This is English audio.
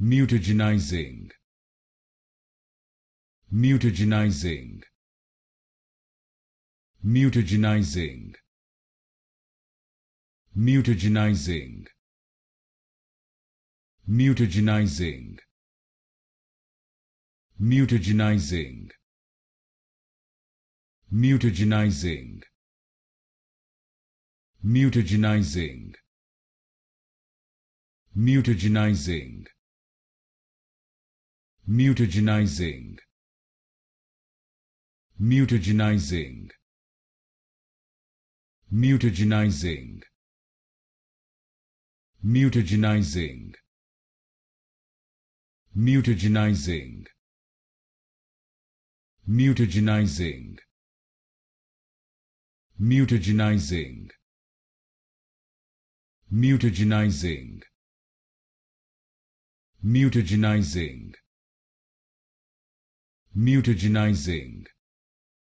mutagenizing mutagenizing mutagenizing mutagenizing mutagenizing mutagenizing mutagenizing mutagenizing mutagenizing mutagenizing mutagenizing mutagenizing mutagenizing mutagenizing mutagenizing mutagenizing mutagenizing mutagenizing mutagenizing